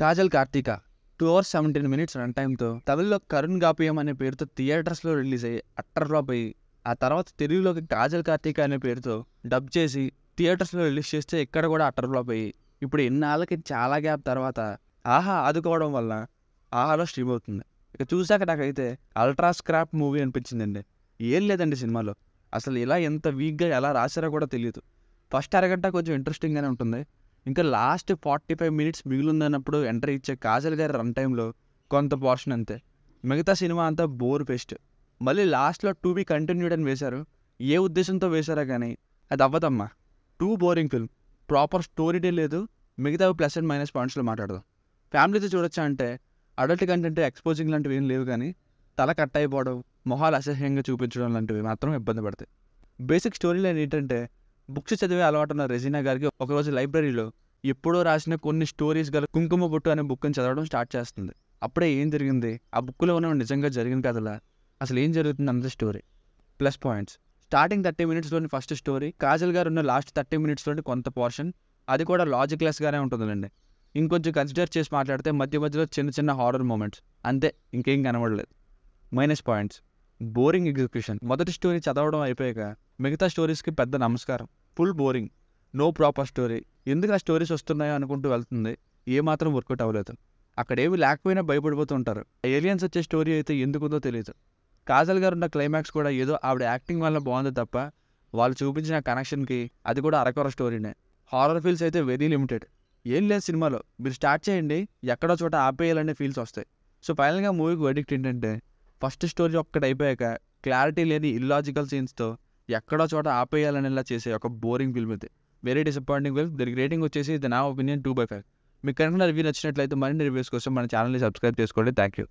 Kajal Karthika two hours seventeen minutes run టైంతో తమిళ్లో కరుణ్ గాపియం అనే పేరుతో థియేటర్స్లో రిలీజ్ అయ్యి అట్టర్ ఫ్లాప్ అయ్యి ఆ తర్వాత తెలుగులోకి కాజల్ కార్తీక అనే పేరుతో డబ్ చేసి థియేటర్స్లో రిలీజ్ చేస్తే ఇక్కడ కూడా అట్టర్ ఫ్లాప్ అయ్యి ఇప్పుడు ఎన్నాళ్ళకి చాలా గ్యాప్ తర్వాత ఆహా ఆదుకోవడం వల్ల ఆహాలో స్ట్రీమ్ అవుతుంది ఇక చూశాక నాకైతే అల్ట్రా స్క్రాప్ మూవీ అనిపించిందండి ఏం లేదండి సినిమాలో అసలు ఇలా ఎంత వీక్గా ఎలా రాశారో కూడా తెలియదు ఫస్ట్ అరగంట కొంచెం ఇంట్రెస్టింగ్గానే ఉంటుంది ఇంకా లాస్ట్ ఫార్టీ ఫైవ్ మినిట్స్ మిగిలిందన్నప్పుడు ఎంటర్ ఇచ్చే కాజల్ గారి రన్ టైంలో కొంత పోర్షన్ అంతే మిగతా సినిమా అంతా బోర్ ఫెస్ట్ మళ్ళీ లాస్ట్లో టూ బీ కంటిన్యూడ్ అని వేశారు ఏ ఉద్దేశంతో వేశారా కానీ అది అవ్వదమ్మా too boring film proper story డే లేదు మిగతా ప్లస్ అండ్ మైనస్ పాయింట్స్లో మాట్లాడదాం ఫ్యామిలీతో చూడొచ్చా అంటే అడల్ట్ కంటెంట్ ఎక్స్పోజింగ్ లాంటివి ఏం లేవు కానీ తల కట్ అయిపోవడం మొహాలు అసహ్యంగా చూపించడం లాంటివి మాత్రం ఇబ్బంది పడతాయి బేసిక్ స్టోరీ లైన్ ఏంటంటే బుక్స్ చదివే అలవాటు ఉన్న రెజీనా గారికి ఒకరోజు లైబ్రరీలో ఎప్పుడో రాసిన కొన్ని స్టోరీస్ గల కుంకుమ బొట్టు అనే బుక్ని చదవడం స్టార్ట్ చేస్తుంది అప్పుడే ఏం జరిగింది ఆ బుక్లో ఉన్న నిజంగా జరిగిన కథలా అసలు ఏం జరుగుతుంది అన్నది story plus points starting thirty మినిట్స్లోని ఫస్ట్ స్టోరీ కాజల్ గారు ఉన్న లాస్ట్ థర్టీ మినిట్స్లోని కొంత పోర్షన్ అది కూడా లెస్గానే ఉంటుందండి ఇంకొంచెం కన్సిడర్ చేసి మాట్లాడితే మధ్య మధ్యలో చిన్న చిన్న హారర్ మూమెంట్స్ అంతే ఇంకేం కనబడలేదు మైనస్ పాయింట్స్ బోరింగ్ ఎగ్జిక్యూషన్ మొదటి స్టోరీ చదవడం అయిపోయాక మిగతా స్టోరీస్కి పెద్ద నమస్కారం full boring no proper story ఎందుకు ఆ స్టోరీస్ వస్తున్నాయో అనుకుంటూ వెళ్తుంది ఏమాత్రం వర్కౌట్ అవ్వలేదు అక్కడేమి లేకపోయినా భయపడిపోతుంటారు ఏలియన్స్ వచ్చే స్టోరీ అయితే ఎందుకుందో తెలియదు కాజల్ గారు ఉన్న క్లైమాక్స్ కూడా ఏదో ఆవిడ యాక్టింగ్ వల్ల బాగుంది తప్ప వాళ్ళు చూపించిన కనెక్షన్కి అది కూడా అరకొర స్టోరీనే హారర్ ఫీల్స్ అయితే వెరీ లిమిటెడ్ ఏం లేదు సినిమాలో మీరు స్టార్ట్ చేయండి ఎక్కడో చోట ఆపేయాలనే ఫీల్స్ వస్తాయి సో ఫైనల్గా మూవీకి వెడిక్ట్ ఏంటంటే ఫస్ట్ స్టోరీ ఒక్కటి అయిపోయాక క్లారిటీ లేని ఇల్లాజికల్ సీన్స్తో ఎక్కడో చోట ఆపేయాలనేలా చేసే ఒక బోరింగ్ ఫిల్మ్ ఇది వెరీ డిసప్పాయింటింగ్ ఫిల్మ్ దీనికి రేటింగ్ వచ్చేసి ఇది నా ఒపీనియన్ టూ బై ఫైవ్ మీకు కనుక రివ్యూ నచ్చినట్లయితే మరిన్ని రివ్యూస్ కోసం మన ఛానల్ని సబ్స్క్రైబ్ చేసుకోండి థ్యాంక్ యూ